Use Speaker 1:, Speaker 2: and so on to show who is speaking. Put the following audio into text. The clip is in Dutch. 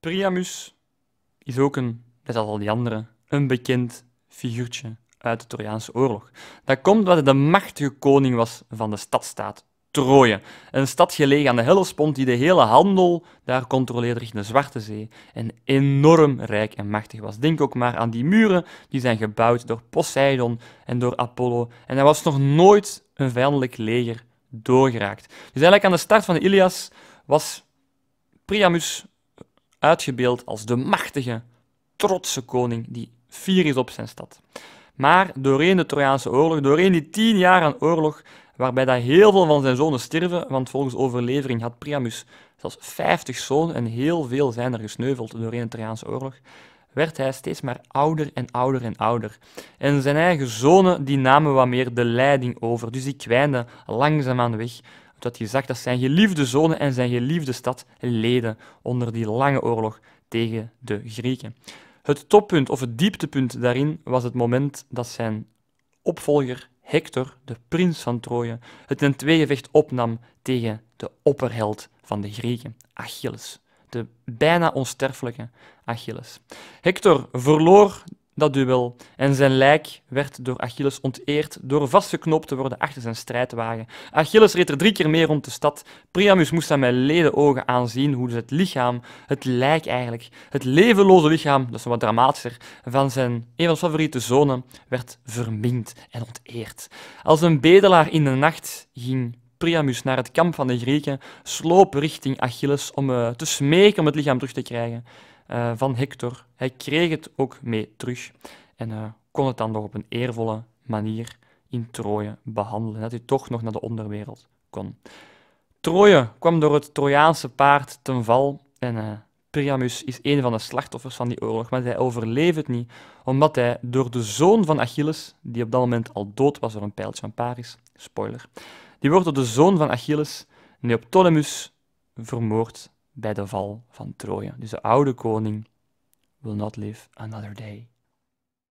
Speaker 1: Priamus is ook een, net als al die anderen, een bekend figuurtje uit de Trojaanse oorlog. Dat komt omdat hij de machtige koning was van de stadstaat Troje. Een stad gelegen aan de Hellespont die de hele handel daar controleerde richting de Zwarte Zee. En enorm rijk en machtig was. Denk ook maar aan die muren die zijn gebouwd door Poseidon en door Apollo. En daar was nog nooit een vijandelijk leger doorgeraakt. Dus eigenlijk aan de start van de Ilias was Priamus uitgebeeld als de machtige, trotse koning die fier is op zijn stad. Maar doorheen de Trojaanse oorlog, doorheen die tien jaar aan oorlog, waarbij dat heel veel van zijn zonen sterven, want volgens overlevering had Priamus zelfs 50 zonen en heel veel zijn er gesneuveld doorheen de Trojaanse oorlog, werd hij steeds maar ouder en ouder en ouder. En zijn eigen zonen die namen wat meer de leiding over, dus die kwijnden langzaamaan weg dat hij zag dat zijn geliefde zonen en zijn geliefde stad leden onder die lange oorlog tegen de Grieken. Het toppunt of het dieptepunt daarin was het moment dat zijn opvolger Hector, de prins van Troje, het ten tweegevecht opnam tegen de opperheld van de Grieken, Achilles. De bijna onsterfelijke Achilles. Hector verloor dat duel en zijn lijk werd door Achilles onteerd door vastgeknoopt te worden achter zijn strijdwagen. Achilles reed er drie keer meer rond de stad. Priamus moest aan met leden ogen aanzien hoe het lichaam, het lijk eigenlijk, het levenloze lichaam, dat is wat dramatischer, van zijn een van zijn favoriete zonen werd verminkt en onteerd. Als een bedelaar in de nacht ging Priamus naar het kamp van de Grieken, sloop richting Achilles om eh, te smeken om het lichaam terug te krijgen. Eh, van Hector. Hij kreeg het ook mee terug en eh, kon het dan nog op een eervolle manier in Troje behandelen. Dat hij toch nog naar de onderwereld kon. Troje kwam door het Trojaanse paard ten val en eh, Priamus is een van de slachtoffers van die oorlog, maar hij overleeft het niet, omdat hij door de zoon van Achilles, die op dat moment al dood was door een pijltje van Paris, spoiler, die wordt door de zoon van Achilles, Neoptolemus, vermoord bij de val van Troje. Dus de oude koning will not live another day.